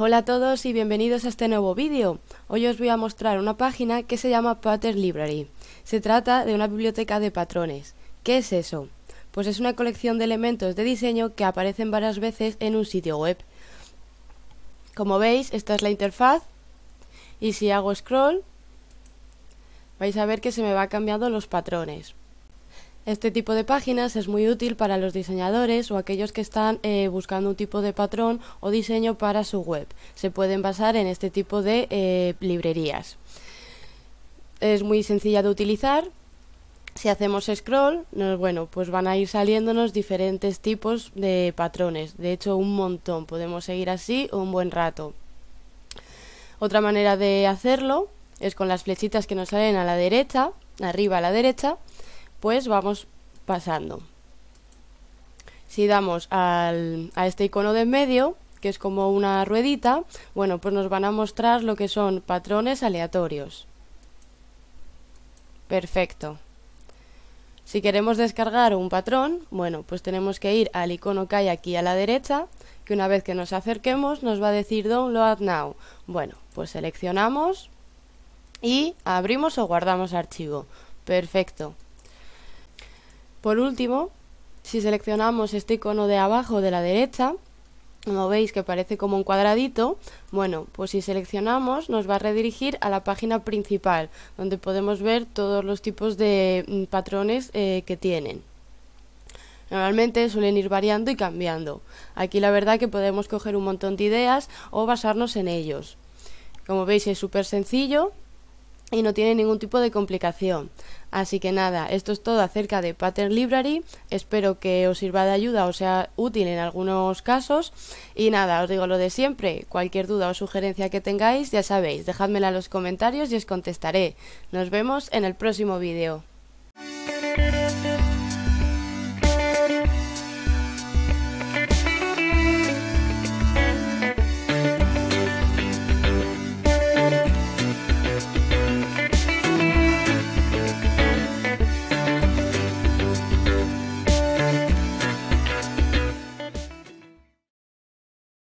Hola a todos y bienvenidos a este nuevo vídeo. Hoy os voy a mostrar una página que se llama Pattern Library. Se trata de una biblioteca de patrones. ¿Qué es eso? Pues es una colección de elementos de diseño que aparecen varias veces en un sitio web. Como veis, esta es la interfaz y si hago scroll, vais a ver que se me va cambiando los patrones. Este tipo de páginas es muy útil para los diseñadores o aquellos que están eh, buscando un tipo de patrón o diseño para su web. Se pueden basar en este tipo de eh, librerías. Es muy sencilla de utilizar. Si hacemos scroll, bueno, pues van a ir saliéndonos diferentes tipos de patrones. De hecho, un montón. Podemos seguir así un buen rato. Otra manera de hacerlo es con las flechitas que nos salen a la derecha, arriba a la derecha, pues vamos pasando. Si damos a este icono de en medio, que es como una ruedita, bueno, pues nos van a mostrar lo que son patrones aleatorios. Perfecto. Si queremos descargar un patrón, bueno, pues tenemos que ir al icono que hay aquí a la derecha, que una vez que nos acerquemos nos va a decir Download Now. Bueno, pues seleccionamos y abrimos o guardamos archivo. Perfecto. Por último, si seleccionamos este icono de abajo de la derecha, como veis que parece como un cuadradito, bueno, pues si seleccionamos nos va a redirigir a la página principal, donde podemos ver todos los tipos de mm, patrones eh, que tienen. Normalmente suelen ir variando y cambiando. Aquí la verdad que podemos coger un montón de ideas o basarnos en ellos. Como veis es súper sencillo y no tiene ningún tipo de complicación. Así que nada, esto es todo acerca de Pattern Library, espero que os sirva de ayuda o sea útil en algunos casos y nada, os digo lo de siempre, cualquier duda o sugerencia que tengáis ya sabéis, dejádmela en los comentarios y os contestaré. Nos vemos en el próximo vídeo.